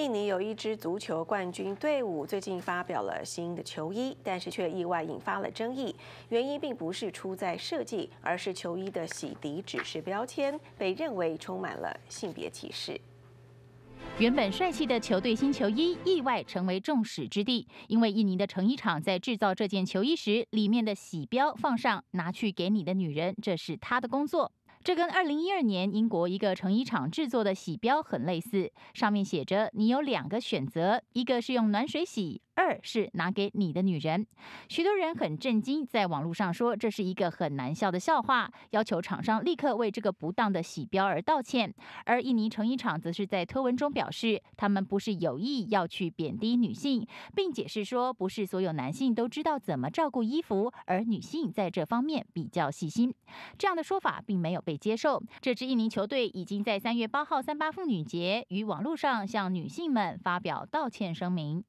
印尼有一支足球冠军队伍最近发表了新的球衣，但是却意外引发了争议。原因并不是出在设计，而是球衣的洗涤指示标签被认为充满了性别歧视。原本帅气的球队新球衣意外成为众矢之的，因为印尼的成衣厂在制造这件球衣时，里面的洗标放上拿去给你的女人，这是他的工作。这跟二零一二年英国一个成衣厂制作的洗标很类似，上面写着“你有两个选择，一个是用暖水洗，二是拿给你的女人”。许多人很震惊，在网络上说这是一个很难笑的笑话，要求厂商立刻为这个不当的洗标而道歉。而印尼成衣厂则是在推文中表示，他们不是有意要去贬低女性，并解释说，不是所有男性都知道怎么照顾衣服，而女性在这方面比较细心。这样的说法并没有被。被接受，这支印尼球队已经在三月八号（三八妇女节）于网络上向女性们发表道歉声明。